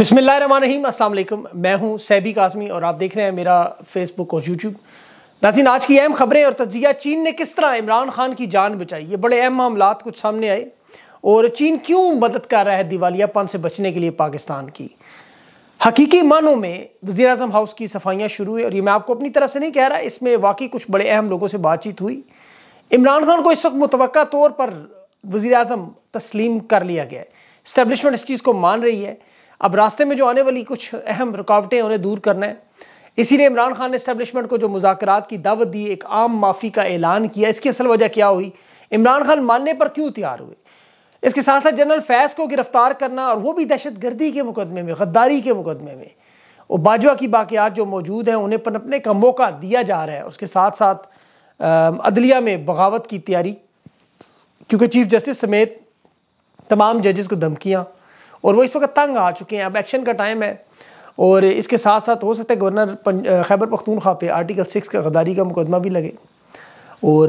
बसमीम अल्लाम मैं हूं सैबी कासमी और आप देख रहे हैं मेरा फेसबुक और यूट्यूब नाजीन आज की अहम खबरें और तजिया चीन ने किस तरह इमरान खान की जान बचाई ये बड़े अहम मामला कुछ सामने आए और चीन क्यों मदद कर रहा है दिवालियापन से बचने के लिए पाकिस्तान की हकीकी मानों में वजी अजम हाउस की सफाइयाँ शुरू हुई और ये मैं आपको अपनी तरफ से नहीं कह रहा इसमें वाकई कुछ बड़े अहम लोगों से बातचीत हुई इमरान खान को इस वक्त मुतव तौर पर वज़ी अजम तस्लीम कर लिया गया है इस्टबलिशमेंट इस चीज़ को मान रही है अब रास्ते में जो आने वाली कुछ अहम रुकावटें उन्हें दूर करना है इसीलिए इमरान खान ने इस्टेबलिशमेंट को जो मुजाकर की दावत दी एक आम माफ़ी का ऐलान किया इसकी असल वजह क्या हुई इमरान खान मानने पर क्यों तैयार हुए इसके साथ साथ जनरल फैज़ को गिरफ्तार करना और वो भी दहशत गर्दी के मुकदमे में गद्दारी के मुकदमे में और बाजवा की बाक़ियात जो मौजूद हैं उन्हें पनपने का मौका दिया जा रहा है उसके साथ साथ अदलिया में बगावत की तैयारी क्योंकि चीफ जस्टिस समेत तमाम जजेस को धमकियाँ और वो इस वक्त तंग आ चुके हैं अब एक्शन का टाइम है और इसके साथ साथ हो सकता है गवर्नर खैबर पख्तूनख्वा पे आर्टिकल सिक्स का गदारी का मुकदमा भी लगे और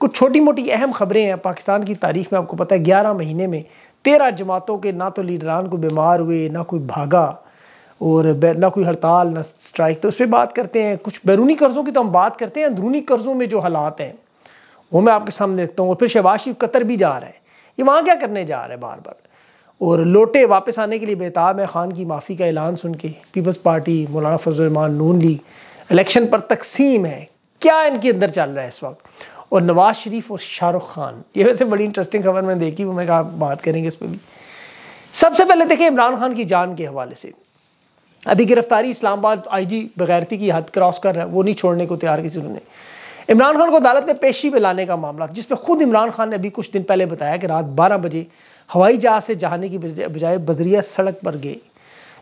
कुछ छोटी मोटी अहम खबरें हैं पाकिस्तान की तारीख में आपको पता है ग्यारह महीने में तेरह जमातों के ना तो लीडरान को बीमार हुए ना कोई भागा और ना कोई हड़ताल ना स्ट्राइक तो उस पर बात करते हैं कुछ बैरूनी कर्ज़ों की तो हम बात करते हैं अंदरूनी कर्ज़ों में जो हालात हैं वो मैं आपके सामने रखता हूँ और फिर शहबाज शरीफ कतर भी जा रहा है ये वहाँ क्या करने जा रहा है बार बार और लोटे वापस आने के लिए बेताब है ख़ान की माफ़ी का ऐलान सुन के पीपल्स पार्टी मौलाना फजलरमान नून लीग इलेक्शन पर तकसीम है क्या इनके अंदर चल रहा है इस वक्त और नवाज़ शरीफ और शाहरुख खान ये वैसे बड़ी इंटरेस्टिंग खबर मैंने देखी वो मैं कहा बात करेंगे इस पर भी सबसे पहले देखें इमरान खान की जान के हवाले से अभी गिरफ्तारी इस्लामाबाद आईजी बगैरती की हद क्रॉस कर रहा है वो नहीं छोड़ने को तैयार किसी ने इमरान खान को अदालत में पेशी पे लाने का मामला जिसमें खुद इमरान खान ने अभी कुछ दिन पहले बताया कि रात बारह बजे हवाई जहाज़ से जाने की बजाय बजरिया सड़क पर गए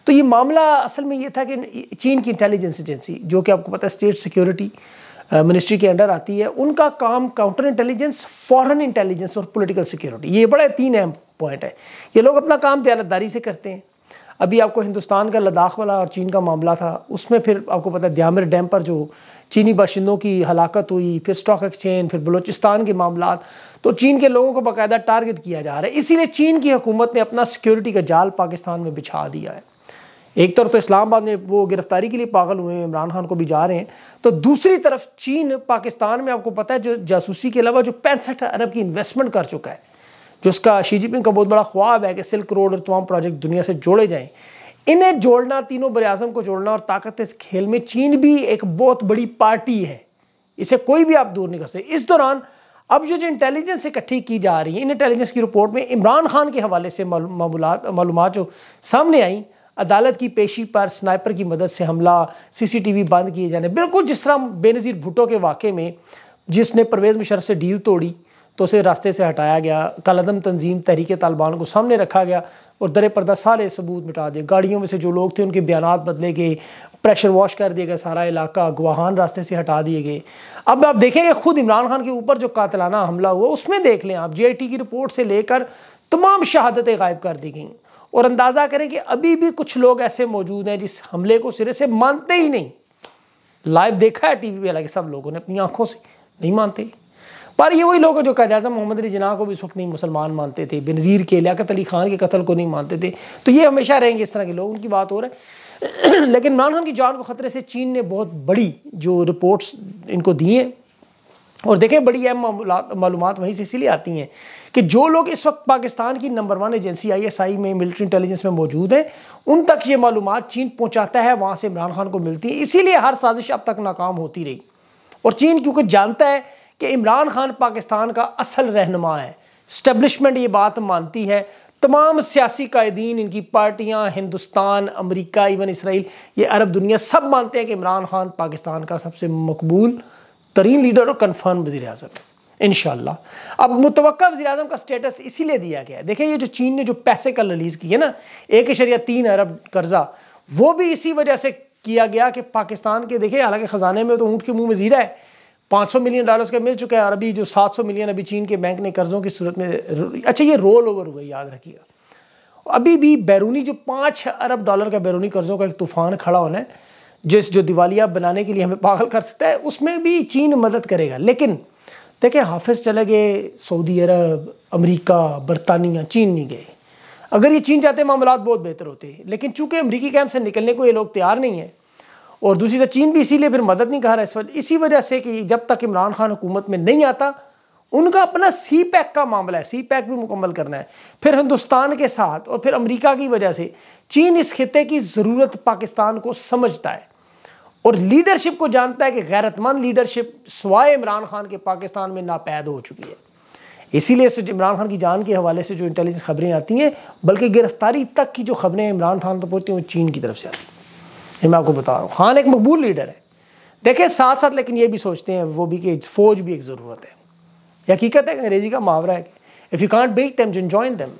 तो ये मामला असल में ये था कि चीन की इंटेलिजेंस एजेंसी जो कि आपको पता है स्टेट सिक्योरिटी मिनिस्ट्री के अंडर आती है उनका काम काउंटर इंटेलिजेंस फॉरेन इंटेलिजेंस और पॉलिटिकल सिक्योरिटी ये बड़ा तीन अहम पॉइंट है ये लोग अपना काम दयानतदारी से करते हैं अभी आपको हिंदुस्तान का लद्दाख वाला और चीन का मामला था उसमें फिर आपको पता है द्यामिर डैम पर जो चीनी बाशिंदों की हलाकत हुई फिर स्टॉक एक्सचेंज फिर बलूचिस्तान के मामला तो चीन के लोगों को बाकायदा टारगेट किया जा रहा है इसीलिए चीन की हुकूमत ने अपना सिक्योरिटी का जाल पाकिस्तान में बिछा दिया है एक तरफ तो इस्लामाबाद में वो गिरफ्तारी के लिए पागल हुए हैं इमरान खान को भी जा रहे हैं तो दूसरी तरफ चीन पाकिस्तान में आपको पता है जो जासूसी के अलावा जो पैंसठ अरब की इन्वेस्टमेंट कर चुका है जो उसका शी जिनपिंग का बहुत बड़ा ख्वाब है कि सिल्क रोड और तमाम प्रोजेक्ट दुनिया से जोड़े जाएँ इन्हें जोड़ना तीनों बरआज़म को जोड़ना और ताकत इस खेल में चीन भी एक बहुत बड़ी पार्टी है इसे कोई भी आप दूर नहीं कर सकते इस दौरान अब जो जो इंटेलिजेंस इकट्ठी की जा रही है इन इंटेलिजेंस की रिपोर्ट में इमरान खान के हवाले से मालूम जो सामने आई अदालत की पेशी पर स्नाइपर की मदद से हमला सीसीटीवी बंद किए जाने बिल्कुल जिस तरह बेनज़ीर भुटो के वाक़े में जिसने परवेज़ मुशरफ से डील तोड़ी तो उसे रास्ते से हटाया गया कलदम तंजीम तहरीक तालिबान को सामने रखा गया और दर पर्दा सारे सबूत मिटा दिए गाड़ियों में से जो लोग थे उनके बयान बदले गए प्रेशर वॉश कर दिया गया सारा इलाका गुवाहान रास्ते से हटा दिए गए अब आप देखेंगे खुद इमरान खान के ऊपर जो कातलाना हमला हुआ उसमें देख लें आप जे की रिपोर्ट से लेकर तमाम शहादतें गायब कर दी गई और अंदाज़ा करें कि अभी भी कुछ लोग ऐसे मौजूद हैं जिस हमले को सिरे से मानते ही नहीं लाइव देखा है टीवी पर हालांकि सब लोगों ने अपनी आंखों से नहीं मानते पर ये वही लोग हैं जो कह रहे मोहम्मद अली जना को भी उस वक्त नहीं मुसलमान मानते थे बेनज़ीर के लियात अली खान के कत्ल को नहीं मानते थे तो ये हमेशा रहेंगे इस तरह के लोग उनकी बात हो रहा है लेकिन इमरान खान की जान को ख़तरे से चीन ने बहुत बड़ी जो रिपोर्ट्स इनको दी हैं और देखें बड़ी अहम मालूम वहीं से इसीलिए आती हैं कि जो लोग इस वक्त पाकिस्तान की नंबर वन एजेंसी आईएसआई में मिलिट्री इंटेलिजेंस में मौजूद हैं उन तक ये मालूम चीन पहुंचाता है वहाँ से इमरान खान को मिलती है इसीलिए हर साजिश अब तक नाकाम होती रही और चीन क्योंकि जानता है कि इमरान खान पाकिस्तान का असल रहनमा है स्टैब्लिशमेंट ये बात मानती है तमाम सियासी कायदीन इनकी पार्टियाँ हिंदुस्तान अमरीका इवन इसराइल ये अरब दुनिया सब मानते हैं कि इमरान खान पाकिस्तान का सबसे मकबूल तरीन लीडर और कन्फर्म वजी अजम इन इन अब मुतव वजी अजम का स्टेटस इसीलिए दिया गया है देखिए ये जो चीन ने जो पैसे कल रिलीज़ किए ना एक शरिया तीन अरब कर्जा वो भी इसी वजह से किया गया कि पाकिस्तान के देखिए हालांकि ख़जाने में तो ऊँट के मुँह में ज़ीरा है 500 मिलियन डॉलर्स का मिल चुका है और अभी जो 700 मिलियन अभी चीन के बैंक ने कर्जों की सूरत में अच्छा ये रोल ओवर हुआ याद रखिएगा अभी भी बैरूनी जो पाँच अरब डॉलर का बैरूनी कर्जों का एक तूफान खड़ा होना है जिस जो दिवालिया बनाने के लिए हमें पागल कर सकता है उसमें भी चीन मदद करेगा लेकिन देखें हाफिज चले गए सऊदी अरब अमरीका बरतानिया चीन नहीं गए अगर ये चीन जाते मामला बहुत बेहतर होते लेकिन चूंकि अमरीकी कैंप से निकलने को ये लोग तैयार नहीं है और दूसरी तरह चीन भी इसीलिए फिर मदद नहीं कर रहा इस वक्त इसी वजह से कि जब तक इमरान खान हुकूमत में नहीं आता उनका अपना सी पैक का मामला है सी पैक भी मुकम्मल करना है फिर हिंदुस्तान के साथ और फिर अमेरिका की वजह से चीन इस खत्े की ज़रूरत पाकिस्तान को समझता है और लीडरशिप को जानता है कि गैरतमंद लीडरशिप सवाए इमरान खान के पाकिस्तान में नापैद हो चुकी है इसीलिए इस इमरान खान की जान के हवाले से जो इंटेलिजेंस खबरें आती हैं बल्कि गिरफ्तारी तक की जो खबरें इमरान खान तक तो पहुँचती हैं वो चीन की तरफ से आती हैं ये मैं आपको बता रहा हूँ खान एक मकबूल लीडर है देखिए साथ साथ लेकिन ये भी सोचते हैं वो भी कि फौज भी एक ज़रूरत है हकीकत है अंग्रेज़ी का मुहावरा है कि if you can't beat them जन जॉइन दैम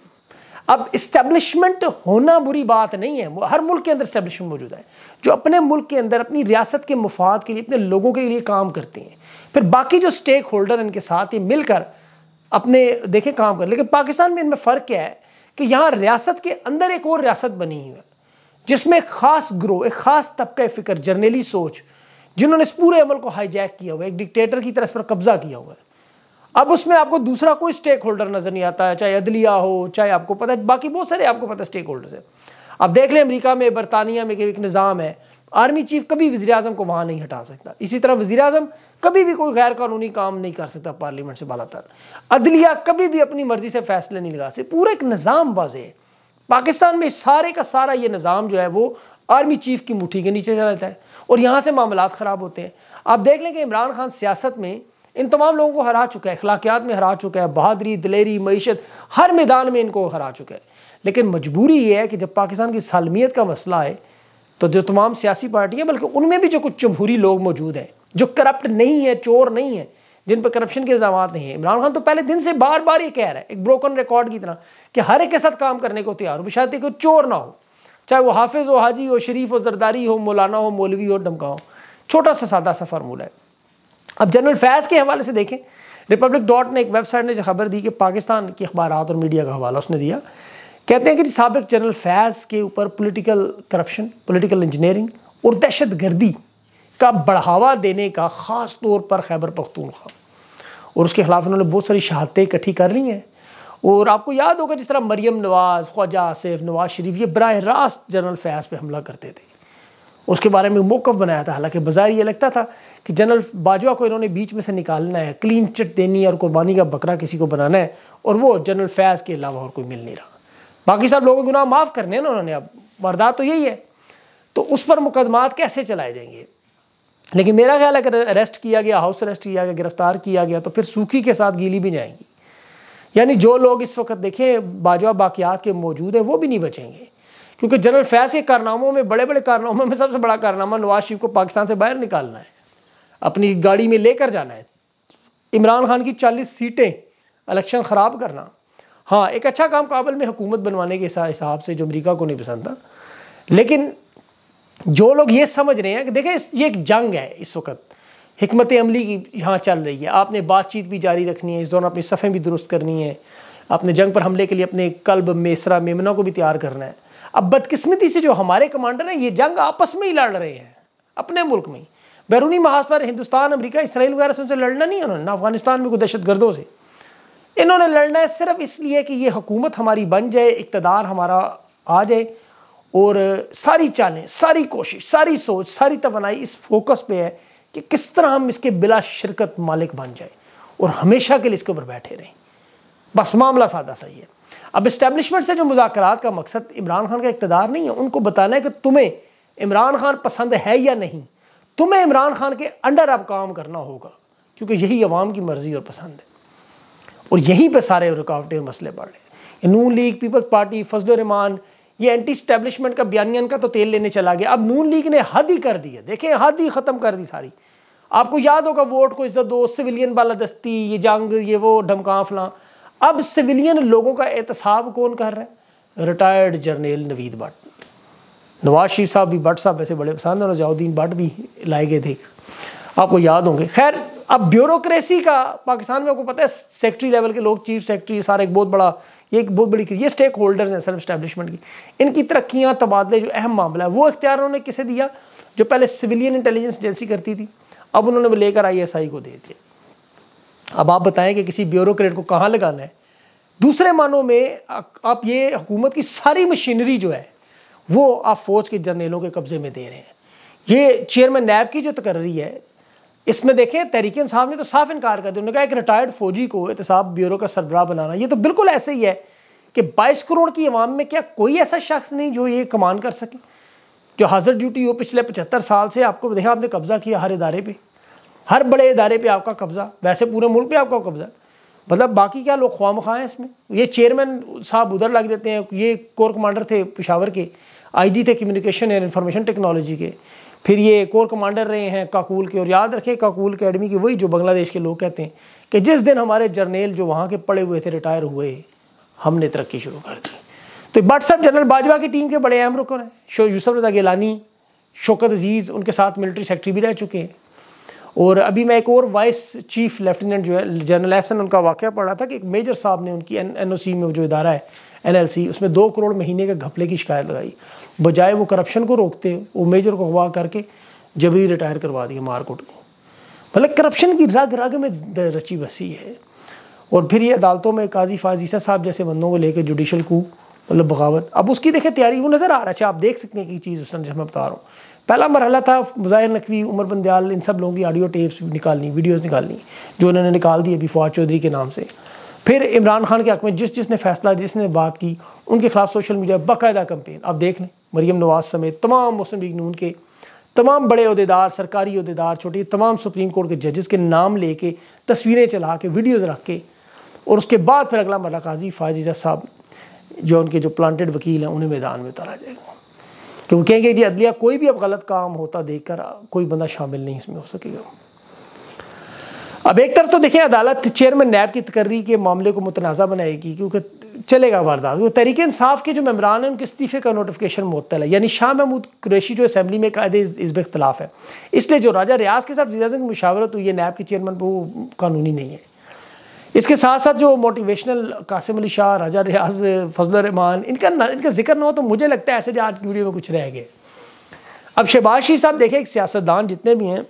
अब इस्टेब्लिशमेंट होना बुरी बात नहीं है वो हर मुल्क के अंदर इस्टेब्लिशमेंट मौजूद है जो अपने मुल्क के अंदर अपनी रियासत के मफाद के लिए अपने लोगों के लिए काम करती हैं फिर बाकी जो स्टेक होल्डर इनके साथ ये मिलकर अपने देखें काम कर लेकिन पाकिस्तान में इनमें फ़र्क क्या है कि यहाँ रियासत के अंदर एक और रियासत बनी हुई है जिसमें एक ख़ास ग्रोह एक ख़ास तबका फ़िक्र जर्नेली सोच जिन्होंने इस पूरे अमल को हाईजैक किया हुआ है एक डिक्टेटर की तरह इस पर कब्जा किया हुआ है अब उसमें आपको दूसरा कोई स्टेक होल्डर नजर नहीं आता है चाहे अदलिया हो चाहे आपको पता है बाकी बहुत सारे आपको पता है स्टेक होल्डर है आप देख लें अमरीका में बरतानिया में एक निज़ाम है आर्मी चीफ कभी वजी अजम को वहाँ नहीं हटा सकता इसी तरह वजी अजम कभी भी कोई गैर कानूनी काम नहीं कर सकता पार्लियामेंट से बालातर अदलिया कभी भी अपनी मर्जी से फैसले नहीं लगा सकते पूरा एक निज़ाम वाजे है पाकिस्तान में सारे का सारा ये निज़ाम जो है वो आर्मी चीफ की मुठ्ठी के नीचे चलाता है और यहाँ से मामला ख़राब होते हैं आप देख लें कि इमरान खान सियासत में इन तमाम लोगों को हरा चुका है अखलाकियात में हरा चुका है बहादरी दिलेरी मीशत हर मैदान में इनको हरा चुका है लेकिन मजबूरी ये है कि जब पाकिस्तान की सालमियत का मसला है तो जो तमाम सियासी पार्टियाँ बल्कि उनमें भी जो कुछ जमहूरी लोग मौजूद हैं जो करप्ट नहीं है चोर नहीं है जिन पर करप्शन के इल्ज़ाम नहीं है इमरान खान तो पहले दिन से बार बार ये कह रहा है एक ब्रोकन रिकॉर्ड की तरह कि हर एक के साथ काम करने को तैयार हो शायद कोई चोर ना हो चाहे वो हाफिज़ हो हाजी हो शरीफ हो जरदारी हो मौलाना हो मौलवी हो डमका हो छोटा सा सादा सा फार्मूला है अब जनरल फैज़ के हवाले से देखें रिपब्लिक डॉट ने एक वेबसाइट ने जो खबर दी कि पाकिस्तान की अखबार और मीडिया का हवाला उसने दिया कहते हैं कि सबक जनरल फैज़ के ऊपर पोलिटिकल करप्शन पोलिटिकल इंजीनियरिंग और दहशत गर्दी का बढ़ावा देने का ख़ास तौर पर खैबर पख्तूनख्वा और उसके खिलाफ उन्होंने बहुत सारी शहादतें इकट्ठी कर ली हैं और आपको याद होगा जिस तरह मरियम नवाज़ ख्वाजा आसिफ नवाज शरीफ ये बरह रास्त जनरल फैज़ पर हमला करते थे उसके बारे में मौक़ बनाया था हालांकि बाज़ार ये लगता था कि जनरल बाजवा को इन्होंने बीच में से निकालना है क्लीन चिट देनी है और कुर्बानी का बकरा किसी को बनाना है और वो जनरल फैज़ के अलावा और कोई मिल नहीं रहा बाकी सब लोगों गुनाह माफ़ करने ना उन्होंने अब वारदात तो यही है तो उस पर मुकदमात कैसे चलाए जाएंगे लेकिन मेरा ख्याल है अगर अरेस्ट किया गया हाउस अरेस्ट किया गया गिरफ्तार किया गया तो फिर सूखी के साथ गीली भी जाएंगी यानी जो लोग इस वक्त देखें बाजवा बाकियात के मौजूद हैं वो भी नहीं बचेंगे क्योंकि जनरल फैज के कारनामों में बड़े बड़े कारनामों में सबसे बड़ा कारनामा नवाज शरीफ को पाकिस्तान से बाहर निकालना है अपनी गाड़ी में लेकर जाना है इमरान खान की चालीस सीटें इलेक्शन ख़राब करना हाँ एक अच्छा काम काबल में हुकूमत बनवाने के हिसाब से जो अमरीका को नहीं पसंद था लेकिन जो लोग ये समझ रहे हैं कि देखें ये एक जंग है इस वक्त हमत अमली की यहाँ चल रही है आपने बातचीत भी जारी रखनी है इस दौरान अपनी सफ़ें भी दुरुस्त करनी है अपने जंग पर हमले के लिए अपने कल्ब मेसरा मेमना को भी तैयार करना है अब बदकिस्मती से जो हमारे कमांडर हैं ये जंग आपस में ही लड़ रहे हैं अपने मुल्क में बैरूनी महाज पर हिंदुस्तान अमरीका इसराइल वगैरह से उनसे लड़ना नहीं उन्होंने ना अफगानिस्तान में कोई दहशत गर्दों से इन्होंने लड़ना है सिर्फ इसलिए कि ये हुकूमत हमारी बन जाए इकतदार हमारा आ जाए और सारी चालें सारी कोशिश सारी सोच सारी तोनाई इस फोकस पे है कि किस तरह हम इसके बिला शिरकत मालिक बन जाए और हमेशा के लिए इसके ऊपर बैठे रहें बस मामला सादा सही है अब इस्टेबलिशमेंट से जो मुजाकर का मकसद इमरान खान का इकतदार नहीं है उनको बताना है कि तुम्हें इमरान खान पसंद है या नहीं तुम्हें इमरान खान के अंडर अब काम करना होगा क्योंकि यही अवाम की मर्जी और पसंद है और यहीं पर सारे रुकावटें और मसले बढ़ रहे हैं Noon League People's Party Fazl ये एंटी स्टैब्लिशमेंट का बयानियन का तो तेल लेने चला गया अब नून लीग ने हद ही कर दी है देखें हद ही ख़त्म कर दी सारी आपको याद होगा वोट को इज्जत दो सिविलियन बाला दस्ती ये जंग ये वो ढमका फला अब सिविलियन लोगों का एहतसाब कौन कर रहा है रिटायर्ड जर्नेल नवीद भट्ट नवाज शरीफ साहब भी भट्ट साहब वैसे बड़े पसंद हैं और जयाउद्दीन भट्ट भी लाए गए थे आपको याद होंगे खैर अब ब्यूरोक्रेसी का पाकिस्तान में आपको पता है सेक्रेटरी लेवल के लोग चीफ सेक्रेटरी सारे एक बहुत बड़ा ये एक बहुत बड़ी ये स्टेक होल्डर्स हैं सेल्फ इस्टेब्लिशमेंट की इनकी तरक्या तबादले जो अहम मामला है वो इख्तियार उन्होंने किसे दिया जो पहले सिविलियन इंटेलिजेंस एजेंसी करती थी अब उन्होंने वो लेकर आई एस आई को दे दिया अब आप बताएं कि किसी ब्यूरोक्रेट को कहाँ लगाना है दूसरे मानों में आप ये हुकूमत की सारी मशीनरी जो है वो आप फौज के जर्नेलों के कब्ज़े में दे रहे हैं ये चेयरमैन नैब की जो तकर्री है इसमें देखें तहरीकन साहब ने तो साफ इनकार कर दिया उन्होंने कहा एक रिटायर्ड फौजी को एहतसाब ब्यूरो का सरबराह बनाना ये तो बिल्कुल ऐसे ही है कि बाईस करोड़ की आवाम में क्या कोई ऐसा शख्स नहीं जो ये कमान कर सके जो हाजिर ड्यूटी हो पिछले पचहत्तर साल से आपको देखा आपने कब्ज़ा किया हर इदारे पे हर बड़े इदारे पर आपका कब्ज़ा वैसे पूरे मुल्क पर आपका कब्ज़ा मतलब बाकी क्या लोग ख्वाम हैं इसमें ये चेयरमैन साहब उधर लग देते हैं ये कोर कमांडर थे पिशावर के आईजी थे कम्युनिकेशन एंड इन्फॉर्मेशन टेक्नोलॉजी के फिर ये एक और कमांडर रहे हैं काकुल के और याद रखें काकुल अकेडमी के वही जो बांग्लादेश के लोग कहते हैं कि जिस दिन हमारे जर्नेल जो वहाँ के पड़े हुए थे रिटायर हुए हमने तरक्की शुरू कर दी तो बट साहब जनरल बाजवा की टीम के बड़े अहम रुकन हैं शो यूसफ रजा गिलानी शौकत अजीज़ उनके साथ मिलिट्री सेक्रेटरी भी रह चुके हैं और अभी मैं एक और वाइस चीफ लेफ्टिनेंट जो है जनरल एहसन उनका वाक्य पढ़ रहा था कि एक मेजर साहब ने उनकी एन ओ सी में जो इदारा है एन एल सी उसमें दो करोड़ महीने के घपले की शिकायत लगाई बजाय वो करप्शन को रोकते वो मेजर को अगवा करके जबरी रिटायर करवा दिया मारकोट को मतलब करप्शन की रग रग में रची बसी है और फिर ये अदालतों में काजी फाजीसा साहब जैसे बंदों को लेकर जुडिशल को मतलब बगावत अब उसकी देखे तैयारी वो नज़र आ रहा है आप देख सकते हैं कि चीज़ उस समझ मैं बता रहा हूँ पहला मरहला था मुज़ाहिर नकवी उमर बंदयाल इन सब लोगों की आडियो टेप्स निकालनी वीडियोज़ निकालनी जो उन्होंने निकाल दी अभी फवाद चौधरी के नाम से फिर इमरान खान के हक में जिस जिसने फैसला जिसने बात की उनके खिलाफ सोशल मीडिया बाकायदा कंपेन आप देख लें मरीम नवाज समेत तमाम मुस्लिम लीग नून के तमाम बड़े अहदेदार सरकारी अहदेदार छोटे तमाम सुप्रीम कोर्ट के जजेस के नाम लेके तस्वीरें चला के वीडियोज़ रख के और उसके बाद फिर अगला मरला काजी फायजीजा साहब जो उनके जो प्लान्ट वकील हैं उन्हें मैदान में उतारा जाएगा वो कहेंगे जी अदलिया कोई भी अब गलत काम होता देखकर कोई बंदा शामिल नहीं इसमें हो सकेगा अब एक तरफ तो देखें अदालत चेयरमैन नैब की तकर्री के मामले को मुतनाज़ा बनाएगी क्योंकि चलेगा वारदात वो तरीके इंसाफ के जो मम्बरान हैं उनके इस्तीफ़े का नोटिफिकेशन मुतल है यानी शाह महमूद कुरैशी जो असम्बली में कायदे इस बख्तलाफ है इसलिए जो राजा रियाज के साथ वजी अजम की मुशावरत हुई है नैब के चेयरमैन वो कानूनी नहीं है इसके साथ साथ जो मोटिवेशनल कासिम अली शाह राजा रियाज फजल रहमान इनका इनका जिक्र ना हो तो मुझे लगता है ऐसे जो आज की वीडियो में कुछ रह गए अब शहबाज शरीफ साहब देखें एक सियासतदान जितने भी हैं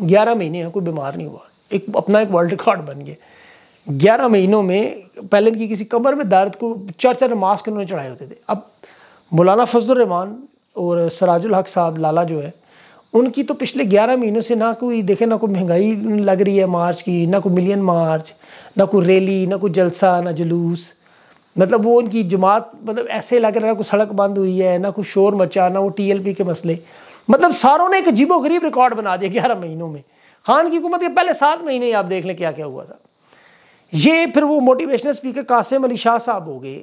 ग्यारह महीने हैं कोई बीमार नहीं हुआ एक अपना एक वर्ल्ड रिकॉर्ड बन गए ग्यारह महीनों में पहले इनकी किसी कमर में दर्द को चार चार मास्क इन्होंने चढ़ाए होते थे अब मौलाना फजल रहमान और सराजुल हक साहब लाला जो है उनकी तो पिछले 11 महीनों से ना कोई देखे ना कोई महंगाई लग रही है मार्च की ना कोई मिलियन मार्च ना कोई रैली ना कोई जलसा ना जुलूस मतलब वो उनकी जमात मतलब ऐसे लग रहा है ना कोई सड़क बंद हुई है ना कोई शोर मचा ना वो टीएलपी के मसले मतलब सारों ने एक अजीबो गरीब रिकॉर्ड बना दिया ग्यारह महीनों में खान की हुकूमत के पहले सात महीने आप देख लें क्या क्या हुआ था ये फिर वो मोटिवेशनल स्पीकर कासिम अली शाह साहब हो गए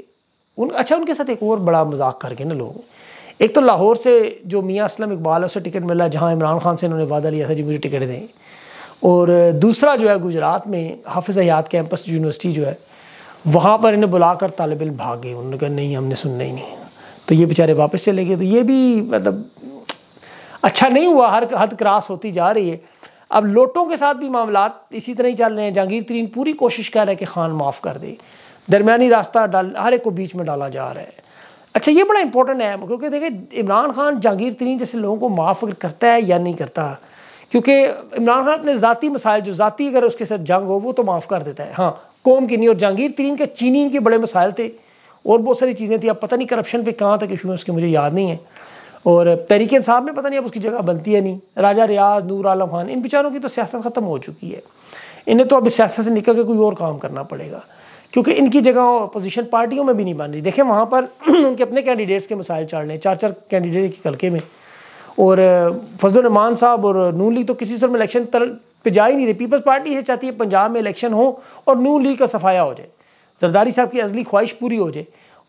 उन अच्छा उनके साथ एक और बड़ा मजाक करके ना लोग एक तो लाहौर से जो मियाँ असलम इकबाल उसे टिकट मिला जहाँ इमरान खान से इन्होंने वादा लिया था जी मुझे टिकट दें और दूसरा जो है गुजरात में हाफिज़ हयात कैंपस यूनिवर्सिटी जो है वहाँ पर इन्हें बुलाकर तालब इन भाग गए उन्होंने कहा नहीं हमने सुनना ही नहीं तो ये बेचारे वापस चले गए तो ये भी मतलब अच्छा नहीं हुआ हर हद क्रॉस होती जा रही है अब लोटों के साथ भी मामला इसी तरह ही चल रहे हैं जहांगीर तरीन पूरी कोशिश कर रहे हैं कि खान माफ़ कर दे दरमिया रास्ता डाल हर एक को बीच में डाला जा रहा है अच्छा ये बड़ा इंपॉर्टेंट है क्योंकि देखिए इमरान खान जहांगीर तरीन जैसे लोगों को माफ़ अगर करता है या नहीं करता क्योंकि इमरान खान अपने ज़ाती मसाइल जो ज़ाती अगर उसके साथ जंग हो वो तो माफ़ कर देता है हाँ कौम की नहीं और जहांगीर तरीन के चीनी के बड़े मसाइल थे और बहुत सारी चीज़ें थी अब पता नहीं करप्शन पर कहाँ तक इशू है उसके मुझे याद नहीं है और तहरीक साहब में पता नहीं अब उसकी जगह बनती है नहीं राजा रियाज नूर आलम खान इन बेचारों की तो सियासत ख़त्म हो चुकी है इन्हें तो अब इस सियासत से निकल के कोई और काम करना पड़ेगा क्योंकि इनकी जगह अपोजिशन पार्टियों में भी नहीं मान रही देखें वहाँ पर उनके अपने कैंडिडेट्स के मसाइल चाड़ रहे हैं चार चार कैंडिडेट के कलके में और फजलरहमान साहब और नू लीग तो किसी सर में इलेक्शन तर पर जा ही नहीं रही पीपल्स पार्टी ये चाहती है पंजाब में इलेक्शन हो और नू लीग का सफाया हो जाए जरदारी साहब की अजली ख्वाहिश पूरी हो जाए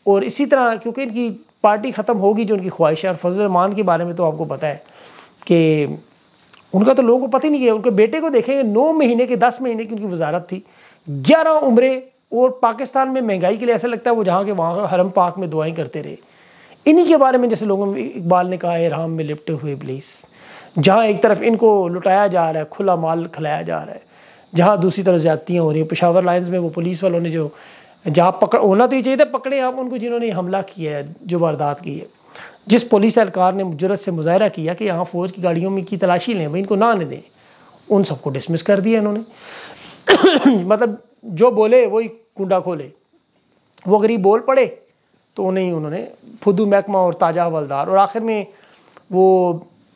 और इसी तरह क्योंकि इनकी पार्टी ख़त्म होगी जो उनकी ख्वाहिश है और फजलरहमान के बारे में तो आपको पता है कि उनका तो लोगों को पता ही नहीं है उनके बेटे को देखेंगे नौ महीने के दस महीने की उनकी वजारत थी ग्यारह उम्रें और पाकिस्तान में महंगाई के लिए ऐसा लगता है वो जहाँ के वहाँ हरम पाक में दुआएं करते रहे इन्हीं के बारे में जैसे लोगों में इकबाल ने कहा है राम में लिपटे हुए इबलीस जहाँ एक तरफ इनको लुटाया जा रहा है खुला माल खिलाया जा रहा है जहाँ दूसरी तरफ ज़्यादतियाँ हो रही हैं पेशावर लाइन्स में वो पुलिस वालों ने जो जहाँ पकड़ होना तो ये चाहिए था पकड़े आप उनको जिन्होंने हमला किया है जो वारदात की है जिस पुलिस एहलकार ने जरूरत से मुजाहरा किया कि यहाँ फ़ौज की गाड़ियों में की तलाशी लें भाई इनको ना आने दें उन सबको डिसमिस कर दिया इन्होंने मतलब जो बोले वही कुंडा खोले वो गरीब बोल पड़े तो उन्हें ही उन्होंने फुदू महकमा और ताजा हवलदार और आखिर में वो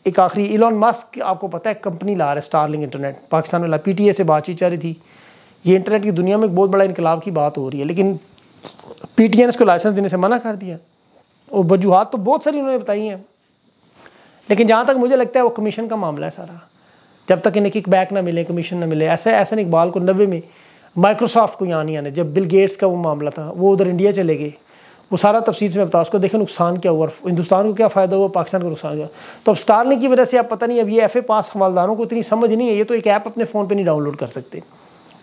एक आखिरी इलॉन मस्क आपको पता है कंपनी ला रहा है स्टारलिंग इंटरनेट पाकिस्तान में ला पी से बातचीत चल रही थी ये इंटरनेट की दुनिया में एक बहुत बड़ा इनकलाब की बात हो रही है लेकिन पी टी ने इसको लाइसेंस देने से मना कर दिया और वजूहत तो बहुत सारी उन्होंने बताई हैं लेकिन जहाँ तक मुझे लगता है वो कमीशन का मामला है सारा जब तक इन्हें किक बैक ना मिले कमीशन ना मिले ऐसे ऐसे इकबाल को नबे में माइक्रोसॉफ्ट को यहाँ नहीं आने जब बिल गेट्स का वो मामला था वो उधर इंडिया चले गए वो सारा तफसील से मैं बताऊँ उसको देखें नुकसान क्या हुआ हिंदुस्तान को क्या फ़ायदा हुआ पाकिस्तान को नुकसान हुआ तो अब स्टारलिंक की वजह से आप पता नहीं अब ये एफ ए पास हवालदारों को इतनी समझ नहीं है ये तो एक ऐप अपने फ़ोन पर नहीं डाउनलोड कर सकते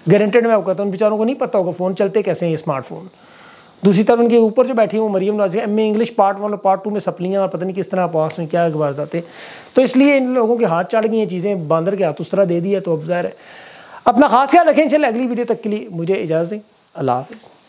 गारंटेड मैं आप कहता हूँ उन बेचारों को नहीं पता होगा फ़ोन चलते कैसे हैं स्मार्टफोन दूसरी तरफ उनके ऊपर जो बैठी हूँ Maryam Naji M A English part one और पार्ट टू में सप्लियाँ और पता नहीं किस तरह पास में क्या अखबार आते तो इसलिए इन लोगों के हाथ चढ़ गई हैं चीज़ें बांदर के हाथ उस तरह दे दिया तो अब ज़ाहिर है अपना खास ख्याल रखें चले अगली वीडियो तक के लिए मुझे इजाज़त दें अल्लाह हाफिज़